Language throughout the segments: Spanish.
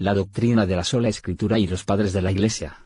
La doctrina de la sola escritura y los padres de la Iglesia.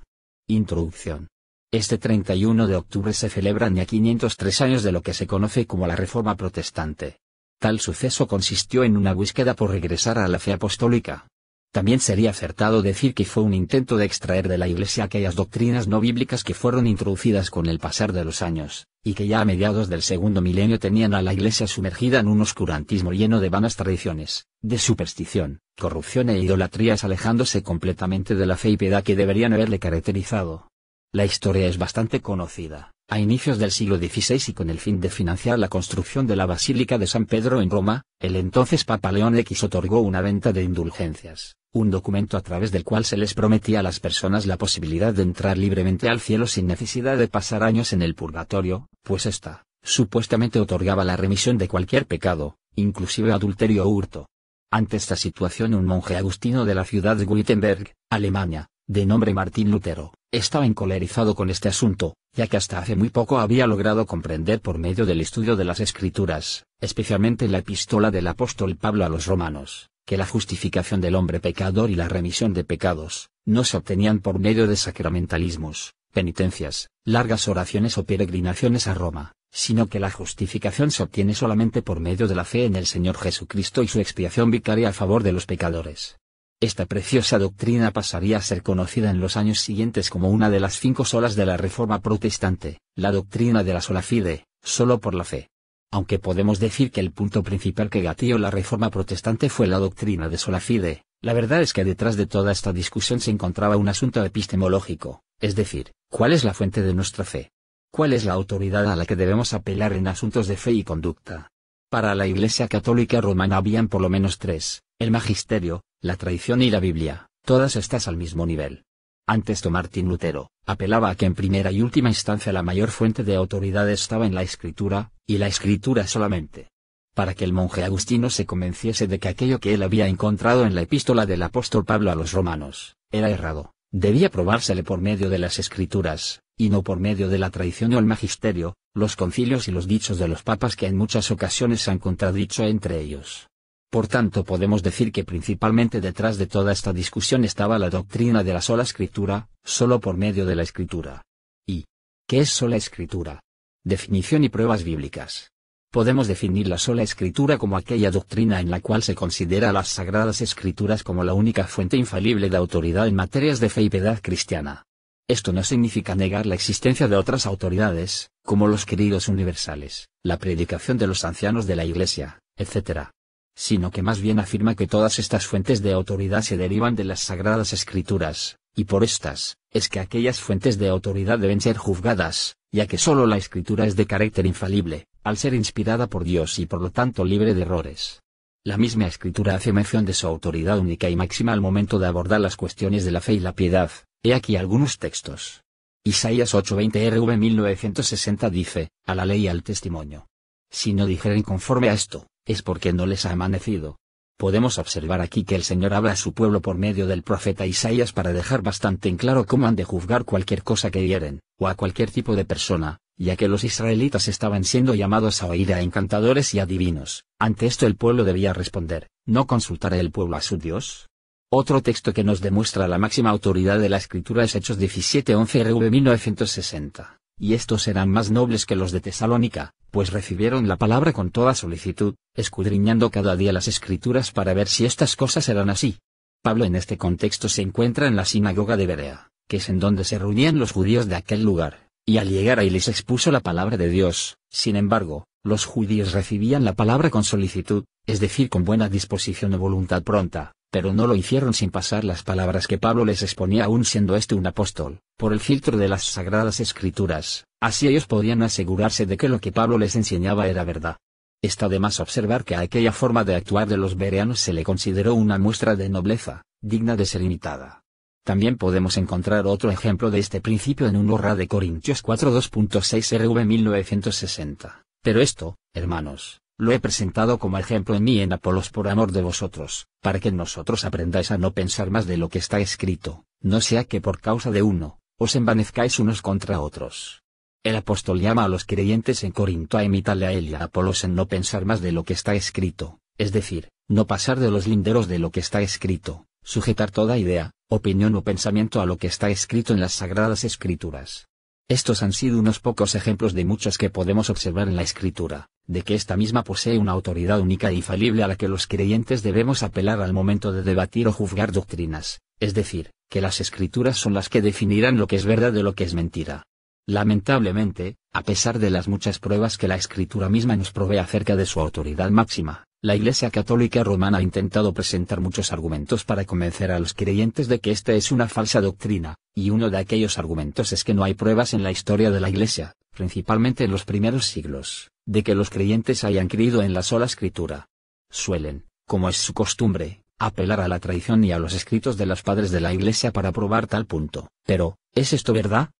Introducción. Este 31 de octubre se celebran ya 503 años de lo que se conoce como la Reforma Protestante. Tal suceso consistió en una búsqueda por regresar a la fe apostólica, también sería acertado decir que fue un intento de extraer de la Iglesia aquellas doctrinas no bíblicas que fueron introducidas con el pasar de los años, y que ya a mediados del segundo milenio tenían a la Iglesia sumergida en un oscurantismo lleno de vanas tradiciones, de superstición, corrupción e idolatrías alejándose completamente de la fe y piedad que deberían haberle caracterizado. La historia es bastante conocida. A inicios del siglo XVI y con el fin de financiar la construcción de la Basílica de San Pedro en Roma, el entonces Papa León X otorgó una venta de indulgencias, un documento a través del cual se les prometía a las personas la posibilidad de entrar libremente al cielo sin necesidad de pasar años en el purgatorio, pues ésta, supuestamente otorgaba la remisión de cualquier pecado, inclusive adulterio o hurto. Ante esta situación un monje agustino de la ciudad de Wittenberg, Alemania, de nombre Martín Lutero, estaba encolerizado con este asunto, ya que hasta hace muy poco había logrado comprender por medio del estudio de las Escrituras, especialmente la epístola del apóstol Pablo a los romanos, que la justificación del hombre pecador y la remisión de pecados, no se obtenían por medio de sacramentalismos, penitencias, largas oraciones o peregrinaciones a Roma, sino que la justificación se obtiene solamente por medio de la fe en el Señor Jesucristo y su expiación vicaria a favor de los pecadores. Esta preciosa doctrina pasaría a ser conocida en los años siguientes como una de las cinco solas de la Reforma protestante, la doctrina de la sola fide, solo por la fe aunque podemos decir que el punto principal que gatillo la reforma protestante fue la doctrina de Solafide, la verdad es que detrás de toda esta discusión se encontraba un asunto epistemológico, es decir, ¿cuál es la fuente de nuestra fe? ¿Cuál es la autoridad a la que debemos apelar en asuntos de fe y conducta? Para la Iglesia Católica Romana habían por lo menos tres, el Magisterio, la tradición y la Biblia, todas estas al mismo nivel. Antes de Martín Lutero, apelaba a que en primera y última instancia la mayor fuente de autoridad estaba en la escritura, y la escritura solamente. Para que el monje agustino se convenciese de que aquello que él había encontrado en la epístola del apóstol Pablo a los romanos, era errado, debía probársele por medio de las escrituras, y no por medio de la tradición o el magisterio, los concilios y los dichos de los papas que en muchas ocasiones se han contradicho entre ellos. Por tanto podemos decir que principalmente detrás de toda esta discusión estaba la doctrina de la sola escritura, solo por medio de la escritura. ¿Y qué es sola escritura? Definición y pruebas bíblicas. Podemos definir la sola escritura como aquella doctrina en la cual se considera las sagradas escrituras como la única fuente infalible de autoridad en materias de fe y piedad cristiana. Esto no significa negar la existencia de otras autoridades, como los queridos universales, la predicación de los ancianos de la Iglesia, etc sino que más bien afirma que todas estas fuentes de autoridad se derivan de las sagradas escrituras, y por estas, es que aquellas fuentes de autoridad deben ser juzgadas, ya que sólo la escritura es de carácter infalible, al ser inspirada por Dios y por lo tanto libre de errores. La misma escritura hace mención de su autoridad única y máxima al momento de abordar las cuestiones de la fe y la piedad, he aquí algunos textos. Isaías 8:20 RV 1960 dice, a la ley y al testimonio. Si no dijeren conforme a esto, es porque no les ha amanecido. Podemos observar aquí que el Señor habla a su pueblo por medio del profeta Isaías para dejar bastante en claro cómo han de juzgar cualquier cosa que dieren, o a cualquier tipo de persona, ya que los israelitas estaban siendo llamados a oír a encantadores y a divinos. Ante esto el pueblo debía responder, ¿no consultaré el pueblo a su Dios? Otro texto que nos demuestra la máxima autoridad de la escritura es Hechos 11 RV 1960 y estos eran más nobles que los de Tesalónica, pues recibieron la palabra con toda solicitud, escudriñando cada día las escrituras para ver si estas cosas eran así. Pablo en este contexto se encuentra en la sinagoga de Berea, que es en donde se reunían los judíos de aquel lugar, y al llegar ahí les expuso la palabra de Dios, sin embargo, los judíos recibían la palabra con solicitud, es decir, con buena disposición o voluntad pronta, pero no lo hicieron sin pasar las palabras que Pablo les exponía aún siendo este un apóstol, por el filtro de las sagradas escrituras, así ellos podían asegurarse de que lo que Pablo les enseñaba era verdad. Está de más observar que a aquella forma de actuar de los bereanos se le consideró una muestra de nobleza, digna de ser imitada. También podemos encontrar otro ejemplo de este principio en un horra de Corintios 4.2.6 RV 1960. Pero esto, hermanos, lo he presentado como ejemplo en mí en Apolos por amor de vosotros, para que nosotros aprendáis a no pensar más de lo que está escrito, no sea que por causa de uno, os envanezcáis unos contra otros. El apóstol llama a los creyentes en Corinto a imitarle a él y a Apolos en no pensar más de lo que está escrito, es decir, no pasar de los linderos de lo que está escrito, sujetar toda idea, opinión o pensamiento a lo que está escrito en las sagradas escrituras. Estos han sido unos pocos ejemplos de muchos que podemos observar en la escritura, de que esta misma posee una autoridad única e infalible a la que los creyentes debemos apelar al momento de debatir o juzgar doctrinas, es decir, que las escrituras son las que definirán lo que es verdad de lo que es mentira. Lamentablemente, a pesar de las muchas pruebas que la escritura misma nos provee acerca de su autoridad máxima, la Iglesia Católica Romana ha intentado presentar muchos argumentos para convencer a los creyentes de que esta es una falsa doctrina, y uno de aquellos argumentos es que no hay pruebas en la historia de la Iglesia, principalmente en los primeros siglos, de que los creyentes hayan creído en la sola escritura. Suelen, como es su costumbre, apelar a la tradición y a los escritos de los padres de la Iglesia para probar tal punto. Pero, ¿es esto verdad?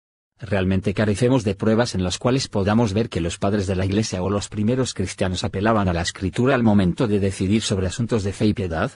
Realmente carecemos de pruebas en las cuales podamos ver que los padres de la Iglesia o los primeros cristianos apelaban a la Escritura al momento de decidir sobre asuntos de fe y piedad.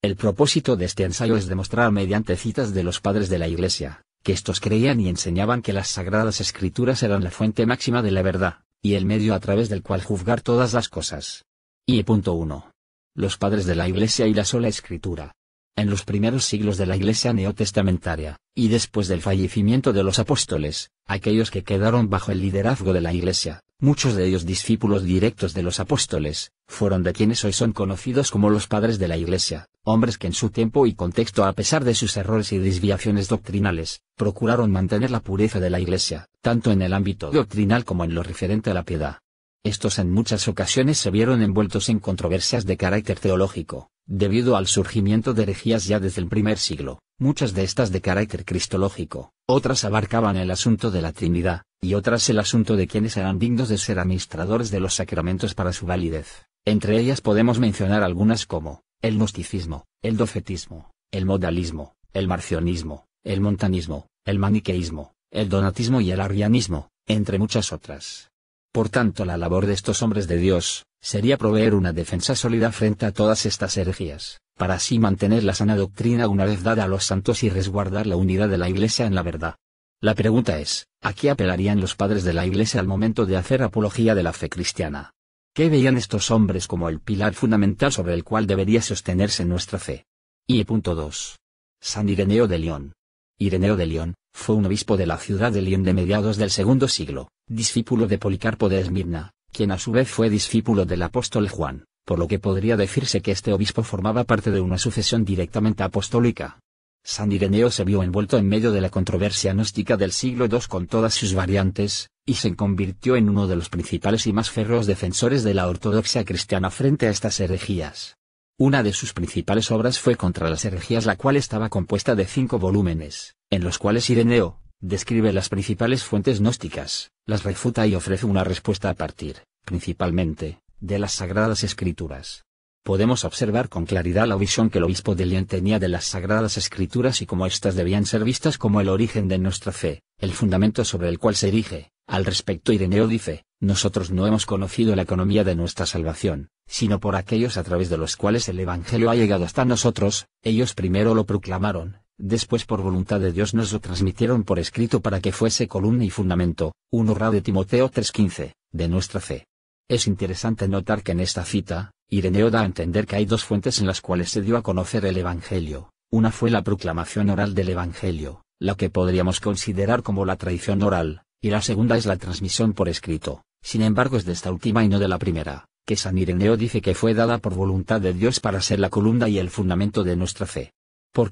El propósito de este ensayo es demostrar mediante citas de los padres de la Iglesia, que estos creían y enseñaban que las sagradas escrituras eran la fuente máxima de la verdad, y el medio a través del cual juzgar todas las cosas. Y punto 1. Los padres de la Iglesia y la sola escritura en los primeros siglos de la Iglesia neotestamentaria, y después del fallecimiento de los apóstoles, aquellos que quedaron bajo el liderazgo de la Iglesia, muchos de ellos discípulos directos de los apóstoles, fueron de quienes hoy son conocidos como los padres de la Iglesia, hombres que en su tiempo y contexto a pesar de sus errores y desviaciones doctrinales, procuraron mantener la pureza de la Iglesia, tanto en el ámbito doctrinal como en lo referente a la piedad. Estos en muchas ocasiones se vieron envueltos en controversias de carácter teológico, Debido al surgimiento de herejías ya desde el primer siglo, muchas de estas de carácter cristológico, otras abarcaban el asunto de la Trinidad, y otras el asunto de quienes eran dignos de ser administradores de los sacramentos para su validez. Entre ellas podemos mencionar algunas como, el gnosticismo, el dofetismo, el modalismo, el marcionismo, el montanismo, el maniqueísmo, el donatismo y el arrianismo, entre muchas otras. Por tanto, la labor de estos hombres de Dios, sería proveer una defensa sólida frente a todas estas herejías, para así mantener la sana doctrina una vez dada a los santos y resguardar la unidad de la Iglesia en la verdad. La pregunta es, ¿a qué apelarían los padres de la Iglesia al momento de hacer apología de la fe cristiana? ¿Qué veían estos hombres como el pilar fundamental sobre el cual debería sostenerse nuestra fe? Y punto 2. San Ireneo de León. Ireneo de León, fue un obispo de la ciudad de León de mediados del segundo siglo, discípulo de Policarpo de Esmirna, quien a su vez fue discípulo del apóstol Juan, por lo que podría decirse que este obispo formaba parte de una sucesión directamente apostólica. San Ireneo se vio envuelto en medio de la controversia gnóstica del siglo II con todas sus variantes, y se convirtió en uno de los principales y más férreos defensores de la ortodoxia cristiana frente a estas herejías. Una de sus principales obras fue Contra las herejías la cual estaba compuesta de cinco volúmenes, en los cuales Ireneo, describe las principales fuentes gnósticas, las refuta y ofrece una respuesta a partir, principalmente, de las Sagradas Escrituras. Podemos observar con claridad la visión que el obispo de Lyon tenía de las Sagradas Escrituras y cómo éstas debían ser vistas como el origen de nuestra fe, el fundamento sobre el cual se erige. Al respecto Ireneo dice, nosotros no hemos conocido la economía de nuestra salvación, sino por aquellos a través de los cuales el Evangelio ha llegado hasta nosotros, ellos primero lo proclamaron, después por voluntad de Dios nos lo transmitieron por escrito para que fuese columna y fundamento, 1 Ra de Timoteo 3:15, de nuestra fe. Es interesante notar que en esta cita, Ireneo da a entender que hay dos fuentes en las cuales se dio a conocer el Evangelio, una fue la proclamación oral del Evangelio, la que podríamos considerar como la tradición oral, y la segunda es la transmisión por escrito, sin embargo es de esta última y no de la primera, que San Ireneo dice que fue dada por voluntad de Dios para ser la columna y el fundamento de nuestra fe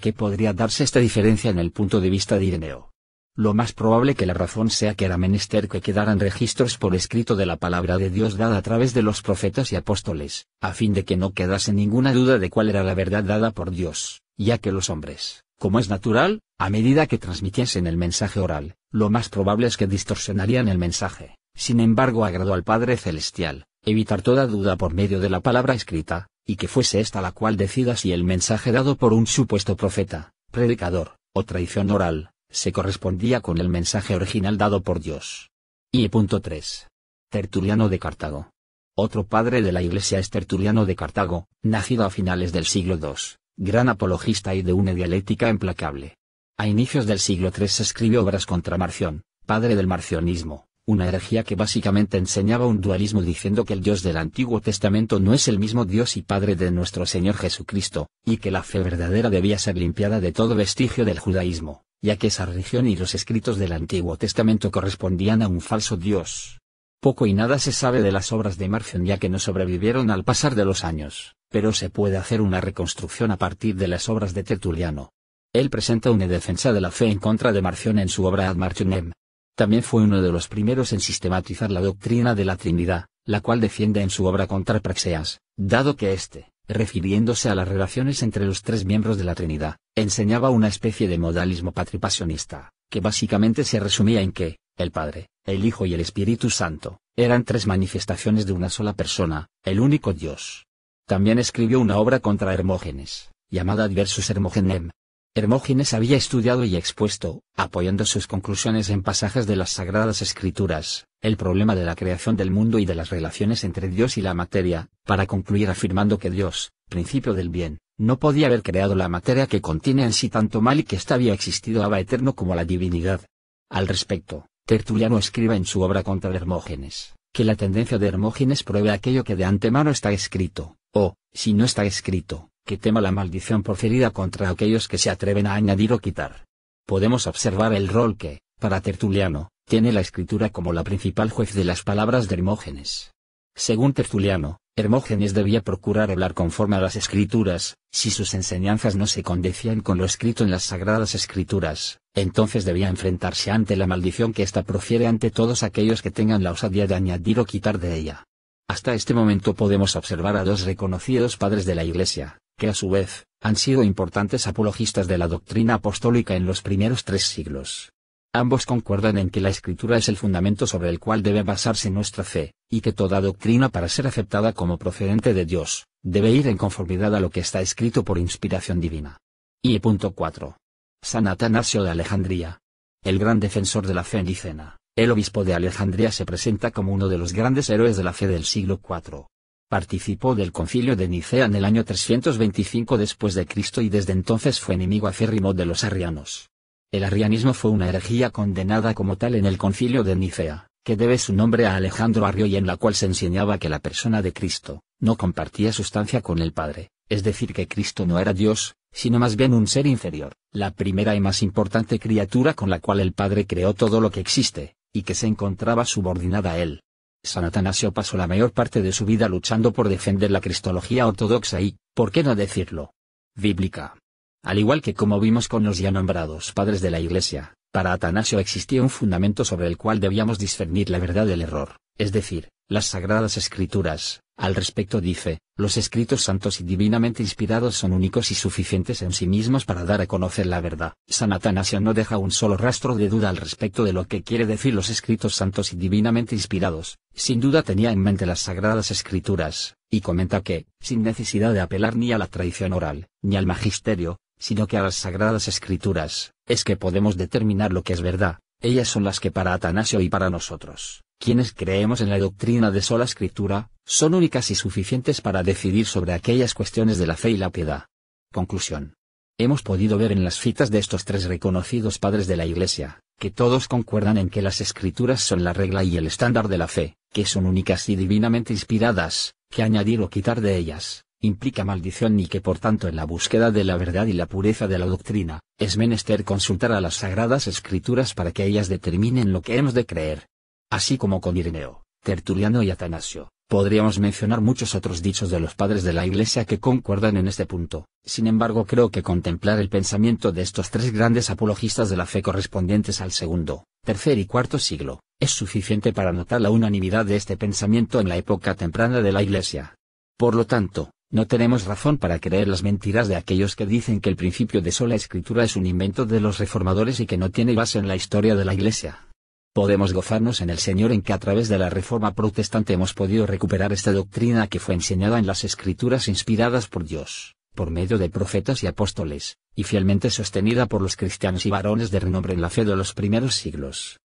qué podría darse esta diferencia en el punto de vista de Ireneo. Lo más probable que la razón sea que era menester que quedaran registros por escrito de la palabra de Dios dada a través de los profetas y apóstoles, a fin de que no quedase ninguna duda de cuál era la verdad dada por Dios, ya que los hombres, como es natural, a medida que transmitiesen el mensaje oral, lo más probable es que distorsionarían el mensaje. Sin embargo, agradó al Padre Celestial, evitar toda duda por medio de la palabra escrita, y que fuese esta la cual decida si el mensaje dado por un supuesto profeta, predicador, o traición oral, se correspondía con el mensaje original dado por Dios. Y punto 3. Tertuliano de Cartago. Otro padre de la Iglesia es Tertuliano de Cartago, nacido a finales del siglo II, gran apologista y de una dialéctica implacable. A inicios del siglo III escribió obras contra Marción, padre del marcionismo, una herejía que básicamente enseñaba un dualismo diciendo que el Dios del Antiguo Testamento no es el mismo Dios y Padre de nuestro Señor Jesucristo, y que la fe verdadera debía ser limpiada de todo vestigio del judaísmo, ya que esa religión y los escritos del Antiguo Testamento correspondían a un falso Dios. Poco y nada se sabe de las obras de Marción ya que no sobrevivieron al pasar de los años, pero se puede hacer una reconstrucción a partir de las obras de Tertuliano. Él presenta una defensa de la fe en contra de Marción en su obra Ad también fue uno de los primeros en sistematizar la doctrina de la Trinidad, la cual defiende en su obra contra Praxeas, dado que éste, refiriéndose a las relaciones entre los tres miembros de la Trinidad, enseñaba una especie de modalismo patripasionista, que básicamente se resumía en que, el Padre, el Hijo y el Espíritu Santo, eran tres manifestaciones de una sola persona, el único Dios. También escribió una obra contra Hermógenes, llamada Diversus Hermogenem, Hermógenes había estudiado y expuesto, apoyando sus conclusiones en pasajes de las Sagradas Escrituras, el problema de la creación del mundo y de las relaciones entre Dios y la materia, para concluir afirmando que Dios, principio del bien, no podía haber creado la materia que contiene en sí tanto mal y que ésta había existido va eterno como la divinidad. Al respecto, Tertuliano escribe en su obra contra Hermógenes, que la tendencia de Hermógenes pruebe aquello que de antemano está escrito, o, si no está escrito, que tema la maldición proferida contra aquellos que se atreven a añadir o quitar. Podemos observar el rol que, para Tertuliano, tiene la escritura como la principal juez de las palabras de Hermógenes. Según Tertuliano, Hermógenes debía procurar hablar conforme a las escrituras, si sus enseñanzas no se condecían con lo escrito en las sagradas escrituras, entonces debía enfrentarse ante la maldición que ésta profiere ante todos aquellos que tengan la osadía de añadir o quitar de ella. Hasta este momento podemos observar a dos reconocidos padres de la Iglesia, que a su vez, han sido importantes apologistas de la doctrina apostólica en los primeros tres siglos. Ambos concuerdan en que la escritura es el fundamento sobre el cual debe basarse nuestra fe, y que toda doctrina para ser aceptada como procedente de Dios, debe ir en conformidad a lo que está escrito por inspiración divina. Y punto 4. San Atanasio de Alejandría. El gran defensor de la fe en Dicena. El obispo de Alejandría se presenta como uno de los grandes héroes de la fe del siglo IV. Participó del concilio de Nicea en el año 325 después de Cristo y desde entonces fue enemigo acérrimo de los arrianos. El arrianismo fue una herejía condenada como tal en el concilio de Nicea, que debe su nombre a Alejandro Arrio y en la cual se enseñaba que la persona de Cristo, no compartía sustancia con el Padre, es decir que Cristo no era Dios, sino más bien un ser inferior, la primera y más importante criatura con la cual el Padre creó todo lo que existe, y que se encontraba subordinada a él. San Atanasio pasó la mayor parte de su vida luchando por defender la cristología ortodoxa y, ¿por qué no decirlo? bíblica. Al igual que como vimos con los ya nombrados padres de la Iglesia, para Atanasio existía un fundamento sobre el cual debíamos discernir la verdad del error, es decir, las Sagradas Escrituras. Al respecto dice, los escritos santos y divinamente inspirados son únicos y suficientes en sí mismos para dar a conocer la verdad. San Atanasio no deja un solo rastro de duda al respecto de lo que quiere decir los escritos santos y divinamente inspirados, sin duda tenía en mente las sagradas escrituras, y comenta que, sin necesidad de apelar ni a la tradición oral, ni al magisterio, sino que a las sagradas escrituras, es que podemos determinar lo que es verdad, ellas son las que para Atanasio y para nosotros, quienes creemos en la doctrina de sola escritura, son únicas y suficientes para decidir sobre aquellas cuestiones de la fe y la piedad. Conclusión. Hemos podido ver en las citas de estos tres reconocidos padres de la Iglesia, que todos concuerdan en que las escrituras son la regla y el estándar de la fe, que son únicas y divinamente inspiradas, que añadir o quitar de ellas, implica maldición y que por tanto en la búsqueda de la verdad y la pureza de la doctrina, es menester consultar a las sagradas escrituras para que ellas determinen lo que hemos de creer. Así como con Ireneo, Tertuliano y Atanasio, podríamos mencionar muchos otros dichos de los padres de la Iglesia que concuerdan en este punto, sin embargo creo que contemplar el pensamiento de estos tres grandes apologistas de la fe correspondientes al segundo, tercer y cuarto siglo, es suficiente para notar la unanimidad de este pensamiento en la época temprana de la Iglesia. Por lo tanto, no tenemos razón para creer las mentiras de aquellos que dicen que el principio de sola escritura es un invento de los reformadores y que no tiene base en la historia de la Iglesia. Podemos gozarnos en el Señor en que a través de la Reforma protestante hemos podido recuperar esta doctrina que fue enseñada en las escrituras inspiradas por Dios, por medio de profetas y apóstoles, y fielmente sostenida por los cristianos y varones de renombre en la fe de los primeros siglos.